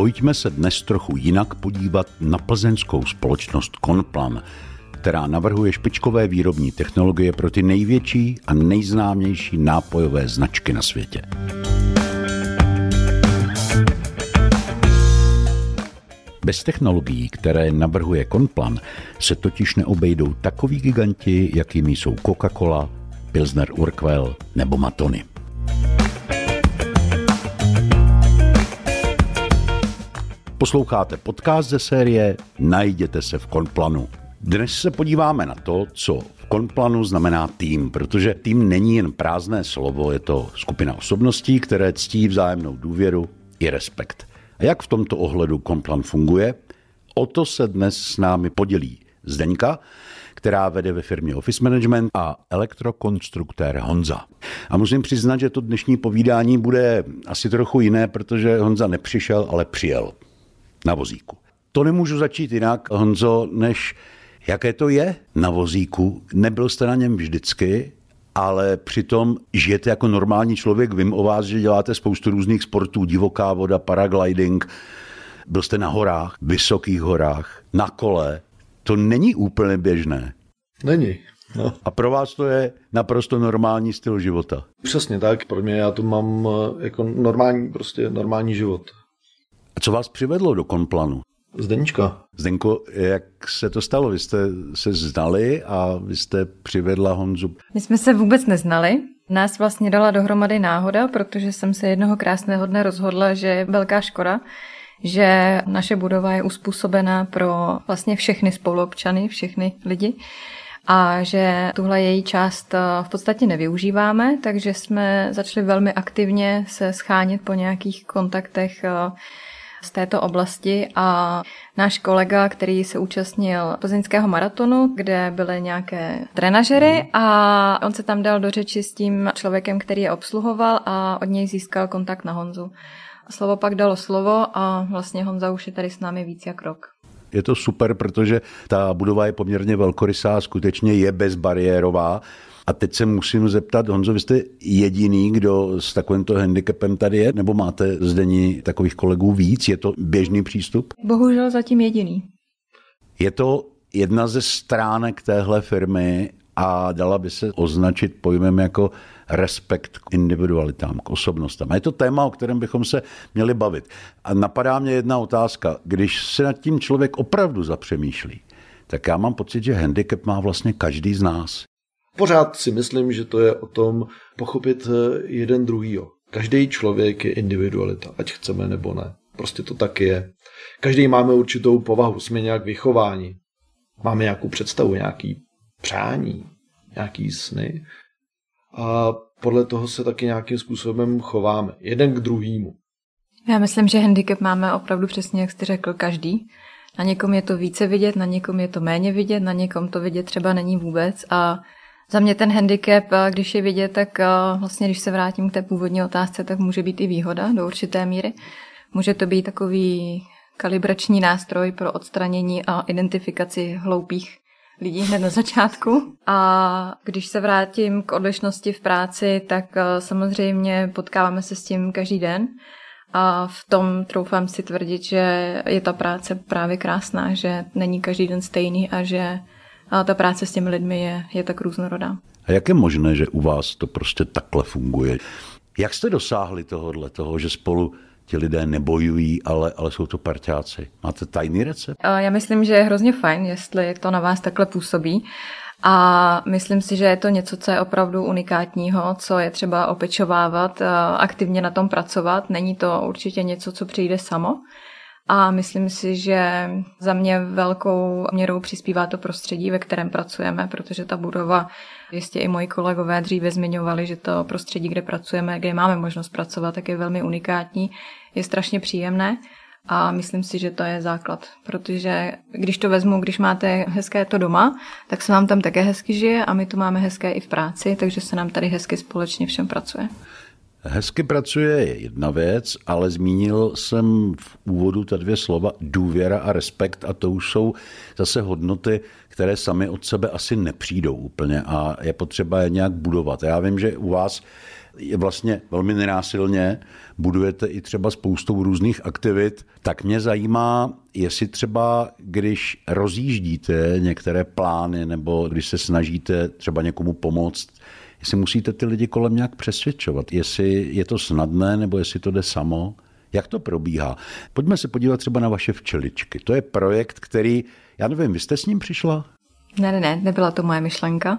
pojďme se dnes trochu jinak podívat na plzeňskou společnost Konplan, která navrhuje špičkové výrobní technologie pro ty největší a nejznámější nápojové značky na světě. Bez technologií, které navrhuje Konplan, se totiž neobejdou takoví giganti, jakými jsou Coca-Cola, Pilsner Urquell nebo Matony. Posloucháte podcast ze série Najděte se v Konplanu. Dnes se podíváme na to, co v Konplanu znamená tým, protože tým není jen prázdné slovo, je to skupina osobností, které ctí vzájemnou důvěru i respekt. A jak v tomto ohledu Konplan funguje? O to se dnes s námi podělí Zdeňka, která vede ve firmě Office Management a elektrokonstruktér Honza. A musím přiznat, že to dnešní povídání bude asi trochu jiné, protože Honza nepřišel, ale přijel na vozíku. To nemůžu začít jinak, Honzo, než jaké to je na vozíku. Nebyl jste na něm vždycky, ale přitom žijete jako normální člověk. Vím o vás, že děláte spoustu různých sportů, divoká voda, paragliding. Byl jste na horách, vysokých horách, na kole. To není úplně běžné. Není. No. A pro vás to je naprosto normální styl života. Přesně tak, pro mě já to mám eh, jako normální, prostě normální život co vás přivedlo do Konplanu? Zdenička. Zdenko, jak se to stalo? Vy jste se znali a vy jste přivedla Honzu. My jsme se vůbec neznali. Nás vlastně dala dohromady náhoda, protože jsem se jednoho krásného dne rozhodla, že je velká škoda, že naše budova je uspůsobená pro vlastně všechny spoluobčany, všechny lidi a že tuhle její část eh, v podstatě nevyužíváme, takže jsme začali velmi aktivně se schánit po nějakých kontaktech eh, z této oblasti a náš kolega, který se účastnil plzeňského maratonu, kde byly nějaké trenažery mhm. a on se tam dal do řeči s tím člověkem, který je obsluhoval a od něj získal kontakt na Honzu. Slovo pak dalo slovo a vlastně Honza už je tady s námi víc jak rok je to super, protože ta budova je poměrně velkorysá, skutečně je bezbariérová, a teď se musím zeptat, Honzo, vy jste jediný, kdo s takovýmto handicapem tady je, nebo máte zdení takových kolegů víc? Je to běžný přístup? Bohužel zatím jediný. Je to jedna ze stránek téhle firmy a dala by se označit pojmem jako respekt k individualitám, k osobnostem. A je to téma, o kterém bychom se měli bavit. A napadá mě jedna otázka. Když se nad tím člověk opravdu zapřemýšlí, tak já mám pocit, že handicap má vlastně každý z nás pořád si myslím, že to je o tom pochopit eh, jeden druhýho. Každý člověk je individualita, ať chceme nebo ne. Prostě to tak je. Každý máme určitou povahu, jsme nějak vychováni. Máme nějakou představu, nějaký přání, nějaký sny. A podle toho se taky nějakým způsobem chováme. Jeden k druhému. Já myslím, že handicap máme opravdu přesně, jak jste řekl, každý. Na někom je to více vidět, na někom je to méně vidět, na někom to vidět třeba není vůbec a za mě ten handicap, eh, když je vidět, tak eh, vlastně, když se vrátím k té původní otázce, tak může být i výhoda do určité míry. Může to být takový kalibrační nástroj pro odstranění a identifikaci hloupých lidí hned na začátku. A když se vrátím k odlišnosti v práci, tak eh, samozřejmě potkáváme se s tím každý den. A v tom troufám si tvrdit, že je ta práce právě krásná, že není každý den stejný a že a ta práce s těmi lidmi je, je tak různorodá. A jak je možné, že u vás to prostě takhle funguje? Jak jste dosáhli tohohle, toho, že spolu ti lidé nebojují, ale, ale jsou to parťáci? Máte tajný recept? Eh, já myslím, že je hrozně fajn, jestli to na vás takhle působí. A myslím si, že je to něco, co je opravdu unikátního, co je třeba opečovávat, eh, aktivně na tom pracovat. Není to určitě něco, co přijde samo a myslím si, že za mě velkou měrou přispívá to prostředí, ve kterém pracujeme, protože ta budova, jistě i moji kolegové dříve zmiňovali, že to prostředí, kde pracujeme, kde máme možnost pracovat, tak je velmi unikátní, je strašně příjemné. A myslím si, že to je základ, protože když to vezmu, když máte hezké to doma, tak se vám tam také hezky žije a my to máme hezké i v práci, takže se nám tady hezky společně všem pracuje. Hezky pracuje je jedna věc, ale zmínil jsem v úvodu ta dvě slova důvěra a respekt a to už jsou zase hodnoty, které sami od sebe asi nepřijdou úplně a je potřeba je nějak budovat. Já vím, že u vás je vlastně velmi nenásilně, budujete i třeba spoustou různých aktivit, tak mě zajímá, jestli třeba, když rozjíždíte některé plány nebo když se snažíte třeba někomu pomoct, jestli musíte ty lidi kolem nějak přesvědčovat, jestli je to snadné nebo jestli to jde samo. Jak to probíhá? Pojďme se podívat třeba na vaše včeličky. To je projekt, který, já nevím, vy jste s ním přišla? Ne, ne, ne, nebyla to moje myšlenka.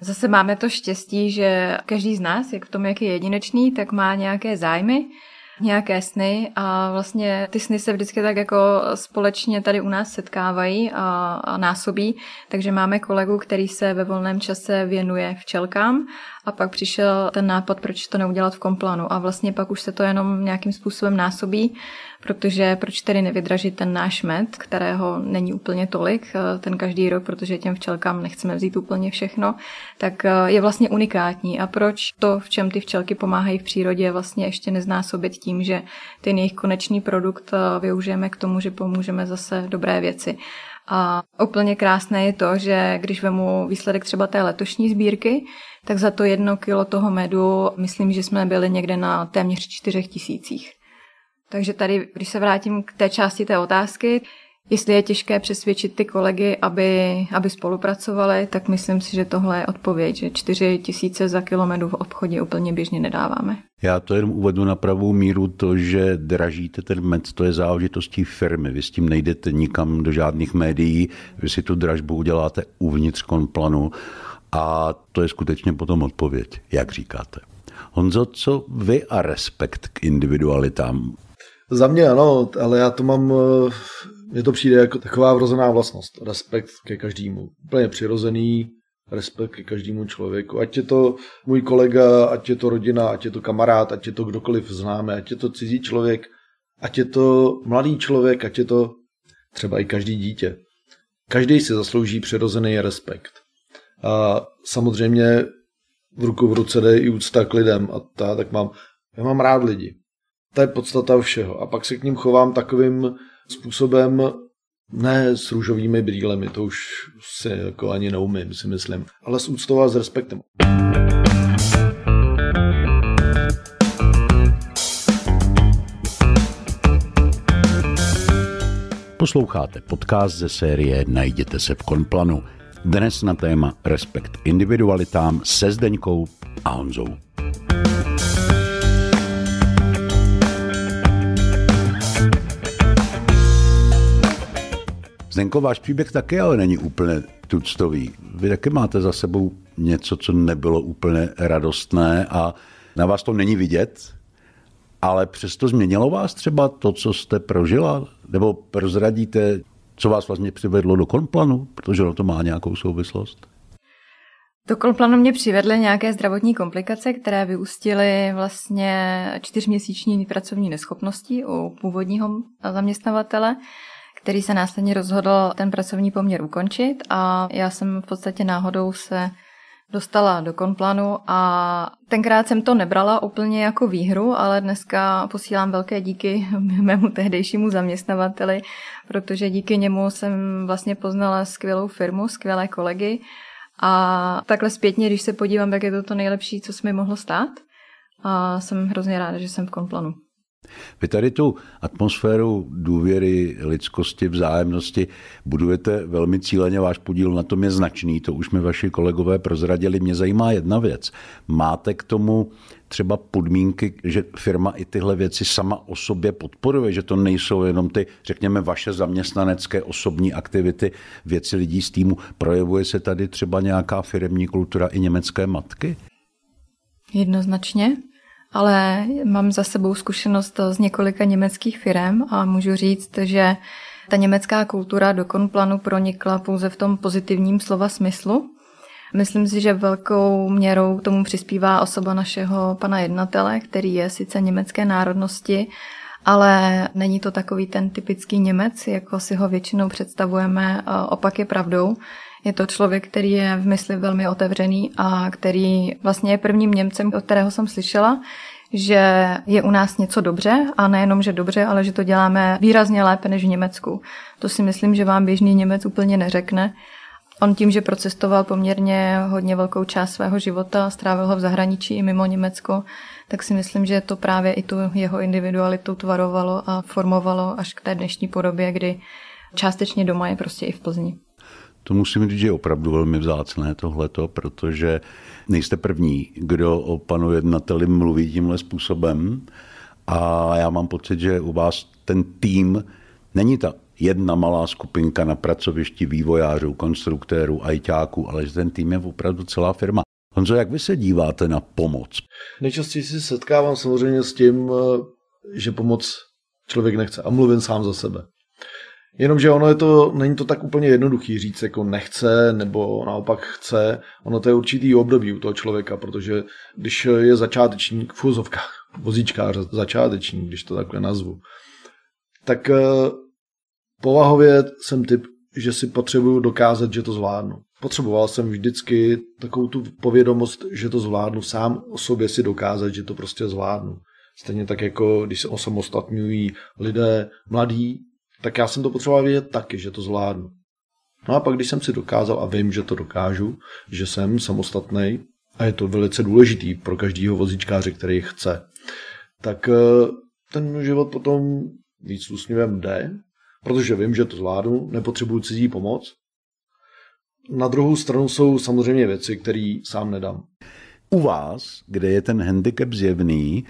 Zase máme to štěstí, že každý z nás, jak v tom, jak je jedinečný, tak má nějaké zájmy nějaké sny a vlastně ty sny se vždycky tak jako společně tady u nás setkávají a, a násobí, takže máme kolegu, který se ve volném čase věnuje včelkám a pak přišel ten nápad, proč to neudělat v komplanu a vlastně pak už se to jenom nějakým způsobem násobí protože proč tedy nevydražit ten náš med, kterého není úplně tolik, eh, ten každý rok, protože těm včelkám nechceme vzít úplně všechno, tak eh, je vlastně unikátní. A proč to, v čem ty včelky pomáhají v přírodě, vlastně ještě neznásobit tím, že ten jejich konečný produkt eh, využijeme k tomu, že pomůžeme zase dobré věci. A úplně krásné je to, že když vemu výsledek třeba té letošní sbírky, tak za to jedno kilo toho medu, myslím, že jsme byli někde na téměř čtyřech tisících. Takže tady, když se vrátím k té části té otázky, jestli je těžké přesvědčit ty kolegy, aby, aby spolupracovali, tak myslím si, že tohle je odpověď, že 4 tisíce za kilometr v obchodě úplně běžně nedáváme. Já to jenom uvedu na pravou míru, to, že dražíte ten med, to je záležitostí firmy. Vy s tím nejdete nikam do žádných médií, vy si tu dražbu uděláte uvnitř konplanu a to je skutečně potom odpověď, jak říkáte. Honzo, co vy a respekt k individualitám? Za mě ano, ale já to mám, eh, mně to přijde jako taková vrozená vlastnost. Respekt ke každému. Úplně přirozený respekt ke každému člověku. Ať je to můj kolega, ať je to rodina, ať je to kamarád, ať je to kdokoliv známe, ať je to cizí člověk, ať je to mladý člověk, ať je to třeba i každý dítě. Každý si zaslouží přirozený respekt. A samozřejmě v ruku v ruce jde i úcta k lidem a ta, tak mám, já mám rád lidi. To je podstata všeho. A pak se k ním chovám takovým způsobem, ne s růžovými brýlemi, to už si jako ani neumím, si myslím, ale s úctou a s respektem. Posloucháte podcast ze série Najděte se v Konplanu. Dnes na téma Respekt individualitám se Zdeňkou a Honzou. Zdenko, váš příběh také, ale není úplně tuctový. Vy taky máte za sebou něco, co nebylo úplně radostné a na vás to není vidět, ale přesto změnilo vás třeba to, co jste prožila? Nebo prozradíte, co vás vlastně přivedlo do konplanu, protože ono to má nějakou souvislost? Do Kolplanu mě přivedly nějaké zdravotní komplikace, které vyústily vlastně čtyřměsíční pracovní neschopnosti u původního zaměstnavatele který se následně rozhodl ten pracovní poměr ukončit a já jsem v podstatě náhodou se dostala do konplanu a tenkrát jsem to nebrala úplně jako výhru, ale dneska posílám velké díky mému tehdejšímu zaměstnavateli, protože díky němu jsem vlastně poznala skvělou firmu, skvělé kolegy a takhle zpětně, když se podívám, jak je to to nejlepší, co se mi mohlo stát a jsem hrozně ráda, že jsem v konplanu. Vy tady tu atmosféru důvěry, lidskosti, vzájemnosti budujete velmi cíleně, váš podíl na tom je značný, to už mi vaši kolegové prozradili. Mě zajímá jedna věc. Máte k tomu třeba podmínky, že firma i tyhle věci sama o sobě podporuje, že to nejsou jenom ty, řekněme, vaše zaměstnanecké osobní aktivity, věci lidí z týmu. Projevuje se tady třeba nějaká firmní kultura i německé matky? Jednoznačně ale mám za sebou zkušenost z několika německých firm a můžu říct, že ta německá kultura do konplanu pronikla pouze v tom pozitivním slova smyslu. Myslím si, že velkou měrou tomu přispívá osoba našeho pana jednatele, který je sice německé národnosti, ale není to takový ten typický Němec, jako si ho většinou představujeme, opak je pravdou. Je to člověk, který je v mysli velmi otevřený a který vlastně je prvním Němcem, od kterého jsem slyšela, že je u nás něco dobře a nejenom, že dobře, ale že to děláme výrazně lépe než v Německu. To si myslím, že vám běžný Němec úplně neřekne. On tím, že procestoval poměrně hodně velkou část svého života, strávil ho v zahraničí i mimo Německo, tak si myslím, že to právě i tu jeho individualitu tvarovalo a formovalo až k té dnešní podobě, kdy částečně doma je prostě i v Plzni. To musím říct, že je opravdu velmi vzácné tohleto, protože nejste první, kdo o panu jednateli mluví tímhle způsobem. A já mám pocit, že u vás ten tým není ta jedna malá skupinka na pracovišti vývojářů, konstruktérů, ajťáků, ale že ten tým je opravdu celá firma. Honzo, jak vy se díváte na pomoc? Nejčastěji se setkávám samozřejmě s tím, eh, že pomoc člověk nechce. A mluvím sám za sebe. Jenomže ono je to, není to tak úplně jednoduchý říct, jako nechce, nebo naopak chce. Ono to je určitý období u toho člověka, protože když je začátečník v fuzovkách, vozíčkář začátečník, když to takhle nazvu, tak eh, povahově jsem typ, že si potřebuju dokázat, že to zvládnu. Potřeboval jsem vždycky takovou tu povědomost, že to zvládnu sám o sobě si dokázat, že to prostě zvládnu. Stejně tak jako, když se osamostatňují lidé mladí, tak já jsem to potřeboval vědět taky, že to zvládnu. No a pak, když jsem si dokázal a vím, že to dokážu, že jsem samostatný a je to velice důležitý pro každého vozíčkáře, který chce, tak eh, ten život potom víc úsměvem jde, protože vím, že to zvládnu, nepotřebuju cizí pomoc. Na druhou stranu jsou samozřejmě věci, které sám nedám. U vás, kde je ten handicap zjevný,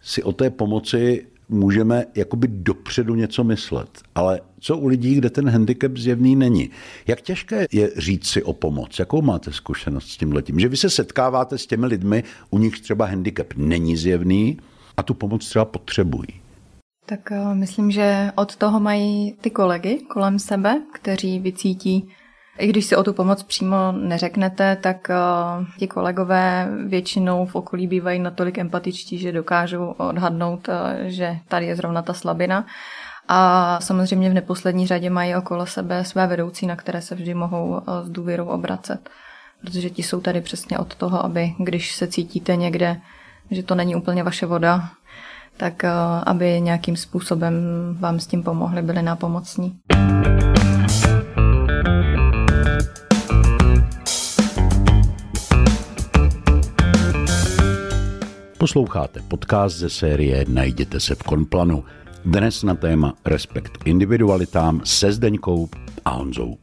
si o té pomoci můžeme jakoby dopředu něco myslet. Ale co u lidí, kde ten handicap zjevný není? Jak těžké je říct si o pomoc? Jakou máte zkušenost s tím letím? Že vy se setkáváte s těmi lidmi, u nich třeba handicap není zjevný a tu pomoc třeba potřebují. Tak eh, myslím, že od toho mají ty kolegy kolem sebe, kteří vycítí i když si o tu pomoc přímo neřeknete, tak uh, ti kolegové většinou v okolí bývají natolik empatičtí, že dokážou odhadnout, uh, že tady je zrovna ta slabina. A samozřejmě v neposlední řadě mají okolo sebe své vedoucí, na které se vždy mohou uh, s důvěrou obracet. Protože ti jsou tady přesně od toho, aby když se cítíte někde, že to není úplně vaše voda, tak aby nějakým způsobem vám s tím pomohli, byli nápomocní. pomocní. Posloucháte podcast ze série Najděte se v Konplanu. Dnes na téma Respekt k individualitám se Zdeňkou a Honzou.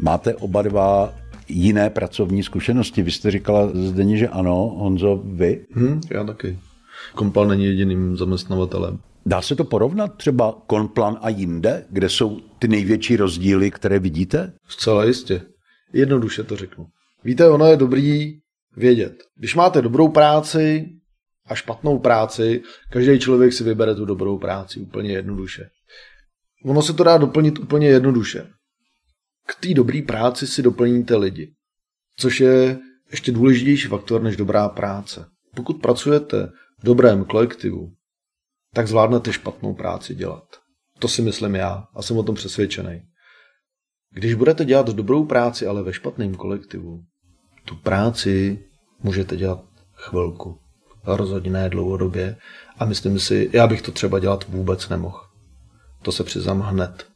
Máte oba dva jiné pracovní zkušenosti. Vy jste říkala, Zdeně, že ano. Honzo, vy? Hm, já taky. Kompal není jediným zaměstnavatelem. Dá se to porovnat třeba Konplan a jinde, kde jsou ty největší rozdíly, které vidíte? Zcela jistě. Jednoduše to řeknu. Víte, ono je dobrý vědět. Když máte dobrou práci a špatnou práci, každý člověk si vybere tu dobrou práci úplně jednoduše. Ono se to dá doplnit úplně jednoduše. K té dobré práci si doplníte lidi, což je ještě důležitější faktor než dobrá práce. Pokud pracujete v dobrém kolektivu, tak zvládnete špatnou práci dělat. To si myslím já a jsem o tom přesvědčený. Když budete dělat dobrou práci, ale ve špatném kolektivu, tu práci můžete dělat chvilku, rozhodně ne dlouhodobě a myslím si, já bych to třeba dělat vůbec nemohl. To se přiznám hned.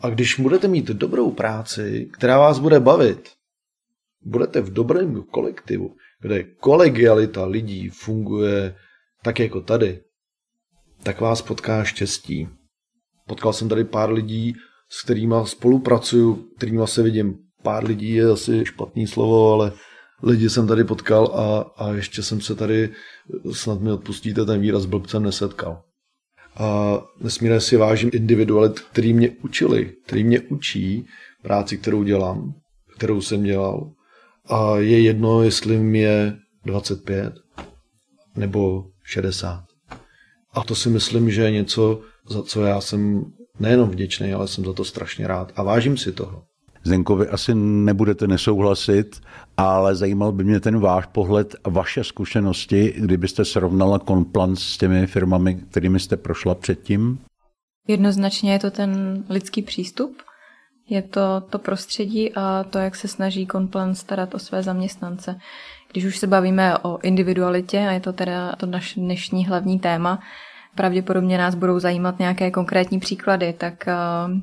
A když budete mít dobrou práci, která vás bude bavit, budete v dobrém kolektivu, kde kolegialita lidí funguje tak jako tady, tak vás potká štěstí. Potkal jsem tady pár lidí, s kterými spolupracuju, kterými se vidím. Pár lidí je asi špatný slovo, ale lidi jsem tady potkal a, a ještě jsem se tady, snad mi odpustíte ten výraz, blbcem nesetkal. A nesmírně si vážím individualit, který mě učili, který mě učí práci, kterou dělám, kterou jsem dělal. A je jedno, jestli mi je 25 nebo 60. A to si myslím, že je něco, za co já jsem nejenom vděčný, ale jsem za to strašně rád a vážím si toho. Zdenkovi asi nebudete nesouhlasit, ale zajímal by mě ten váš pohled a vaše zkušenosti, kdybyste srovnala Konplan s těmi firmami, kterými jste prošla předtím? Jednoznačně je to ten lidský přístup, je to to prostředí a to, jak se snaží Konplan starat o své zaměstnance. Když už se bavíme o individualitě, a je to teda to naš dnešní hlavní téma, pravděpodobně nás budou zajímat nějaké konkrétní příklady, tak uh,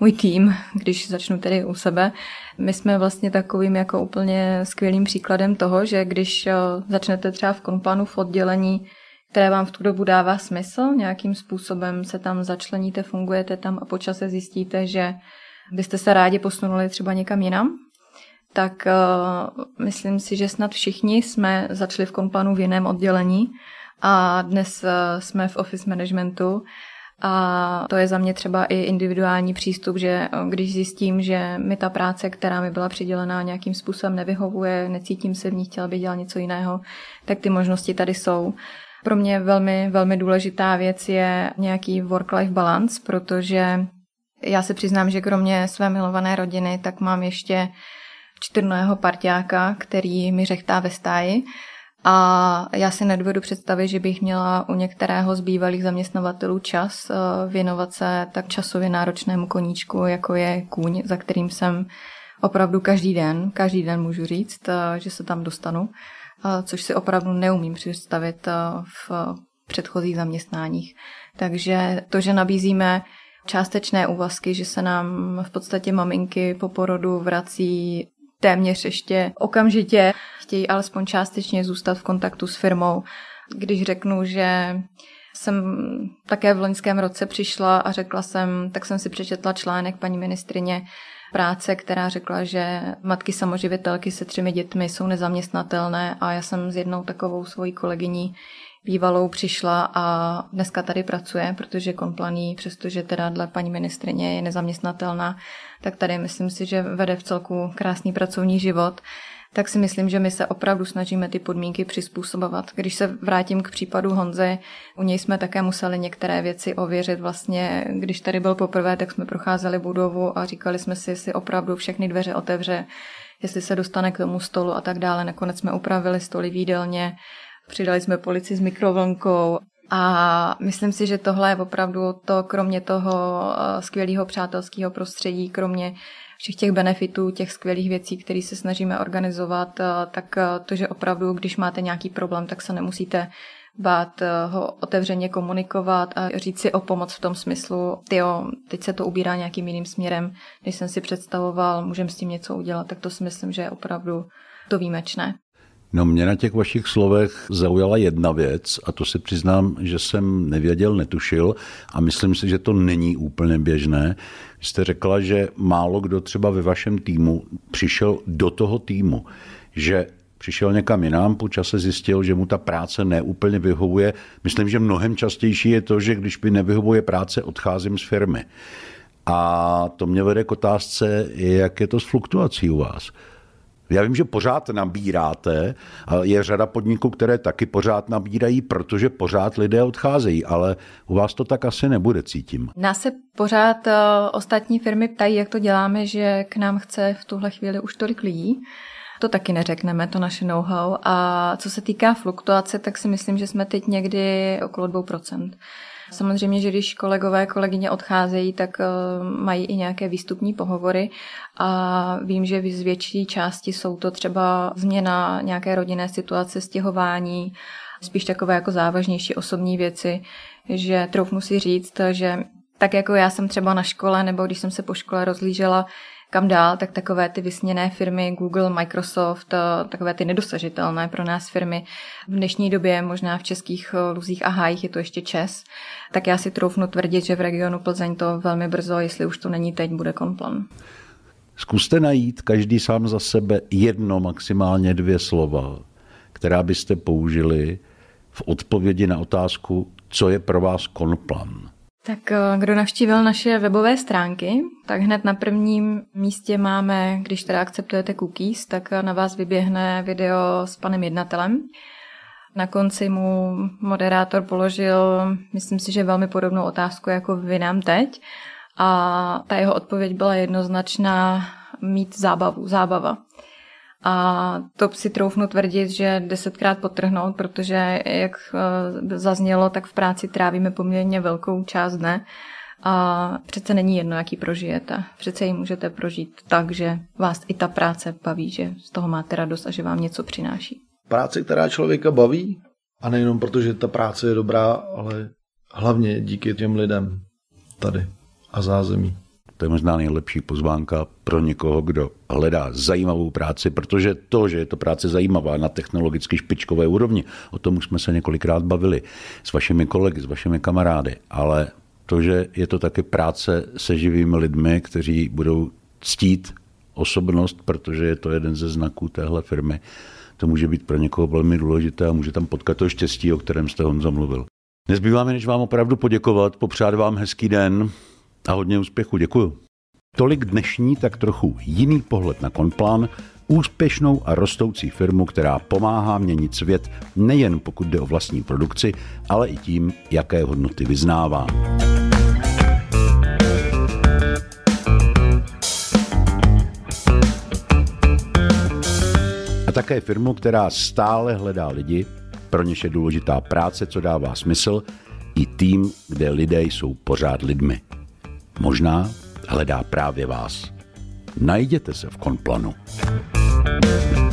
můj tým, když začnu tedy u sebe, my jsme vlastně takovým jako úplně skvělým příkladem toho, že když uh, začnete třeba v kompanu v oddělení, které vám v tu dobu dává smysl, nějakým způsobem se tam začleníte, fungujete tam a počase zjistíte, že byste se rádi posunuli třeba někam jinam, tak uh, myslím si, že snad všichni jsme začali v Kompanu v jiném oddělení a dnes uh, jsme v office managementu a to je za mě třeba i individuální přístup, že eh, když zjistím, že mi ta práce, která mi byla přidělená nějakým způsobem nevyhovuje, necítím se v ní, chtěla bych dělat něco jiného, tak ty možnosti tady jsou. Pro mě velmi, velmi důležitá věc je nějaký work-life balance, protože já se přiznám, že kromě své milované rodiny, tak mám ještě čtyřnoho partiáka, který mi řechtá ve stáji. A já si nedovedu představit, že bych měla u některého z bývalých zaměstnavatelů čas eh, věnovat se tak časově náročnému koníčku, jako je kůň, za kterým jsem opravdu každý den, každý den můžu říct, eh, že se tam dostanu, eh, což si opravdu neumím představit v předchozích zaměstnáních. Takže to, že nabízíme částečné úvazky, že se nám v podstatě maminky po porodu vrací téměř ještě okamžitě chtějí alespoň částečně zůstat v kontaktu s firmou. Když řeknu, že jsem také v loňském roce přišla a řekla jsem, tak jsem si přečetla článek paní ministrině práce, která řekla, že matky samoživitelky se třemi dětmi jsou nezaměstnatelné a já jsem s jednou takovou svojí kolegyní bývalou přišla a dneska tady pracuje, protože Konplaný, přestože teda dle paní ministrině je nezaměstnatelná, tak tady myslím si, že vede v celku krásný pracovní život tak si myslím, že my se opravdu snažíme ty podmínky přizpůsobovat. Když se vrátím k případu Honze, u něj jsme také museli některé věci ověřit. Vlastně, když tady byl poprvé, tak jsme procházeli budovu a říkali jsme si, jestli opravdu všechny dveře otevře, jestli se dostane k tomu stolu a tak dále. Nakonec jsme upravili stoly výdelně přidali jsme polici s mikrovlnkou a myslím si, že tohle je opravdu to, kromě toho eh, skvělého přátelského prostředí, kromě všech těch benefitů, těch skvělých věcí, které se snažíme organizovat, eh, tak eh, to, že opravdu, když máte nějaký problém, tak se nemusíte bát ho otevřeně komunikovat a říct si o pomoc v tom smyslu, tyjo, teď se to ubírá nějakým jiným směrem, než jsem si představoval, můžeme s tím něco udělat, tak to si myslím, že je opravdu to výjimečné. No mě na těch vašich slovech zaujala jedna věc a to se přiznám, že jsem nevěděl, netušil a myslím si, že to není úplně běžné. Jste řekla, že málo kdo třeba ve vašem týmu přišel do toho týmu, že přišel někam jinam, po čase zjistil, že mu ta práce neúplně vyhovuje. Myslím, že mnohem častější je to, že když mi nevyhovuje práce, odcházím z firmy. A to mě vede k otázce, jak je to s fluktuací u vás. Já vím, že pořád nabíráte, ale je řada podniků, které taky pořád nabírají, protože pořád lidé odcházejí, ale u vás to tak asi nebude, cítím. Nás se pořád eh, ostatní firmy ptají, jak to děláme, že k nám chce v tuhle chvíli už tolik lidí. To taky neřekneme, to naše know-how. A co se týká fluktuace, tak si myslím, že jsme teď někdy okolo 2%. Samozřejmě, že když kolegové, kolegyně odcházejí, tak eh, mají i nějaké výstupní pohovory a vím, že z větší části jsou to třeba změna nějaké rodinné situace, stěhování, spíš takové jako závažnější osobní věci, že troufnu si říct, že tak jako já jsem třeba na škole, nebo když jsem se po škole rozlížela, kam dál, tak takové ty vysněné firmy Google, Microsoft, eh, takové ty nedosažitelné pro nás firmy v dnešní době, možná v českých luzích eh, a hájích je to ještě Čes, tak já si troufnu tvrdit, že v regionu Plzeň to velmi brzo, jestli už to není teď, bude konplan. Zkuste najít každý sám za sebe jedno, maximálně dvě slova, která byste použili v odpovědi na otázku, co je pro vás konplan. Tak eh, kdo navštívil naše webové stránky, tak hned na prvním místě máme, když teda akceptujete cookies, tak na vás vyběhne video s panem jednatelem. Na konci mu moderátor položil, myslím si, že velmi podobnou otázku jako vy nám teď. A ta jeho odpověď byla jednoznačná mít zábavu, zábava. A to si troufnu tvrdit, že desetkrát potrhnout, protože jak eh, zaznělo, tak v práci trávíme poměrně velkou část dne. A přece není jedno, jaký prožijete. Přece ji můžete prožít tak, že vás i ta práce baví, že z toho máte radost a že vám něco přináší. Práce, která člověka baví, a nejenom protože ta práce je dobrá, ale hlavně díky těm lidem tady a zázemí. To je možná nejlepší pozvánka pro někoho, kdo hledá zajímavou práci, protože to, že je to práce zajímavá na technologicky špičkové úrovni, o tom už jsme se několikrát bavili s vašimi kolegy, s vašimi kamarády, ale to, že je to taky práce se živými lidmi, kteří budou ctít osobnost, protože je to jeden ze znaků téhle firmy, to může být pro někoho velmi důležité a může tam potkat to štěstí, o kterém jste Honzo mluvil. Nezbývá mi, než vám opravdu poděkovat, popřát vám hezký den, a hodně úspěchu. Děkuju. Tolik dnešní, tak trochu jiný pohled na konplan úspěšnou a rostoucí firmu, která pomáhá měnit svět nejen pokud jde o vlastní produkci, ale i tím, jaké hodnoty vyznává. A také firmu, která stále hledá lidi, pro něž je důležitá práce, co dává smysl, i tým, kde lidé jsou pořád lidmi. Možná hledá právě vás. Najděte se v Konplanu. thank you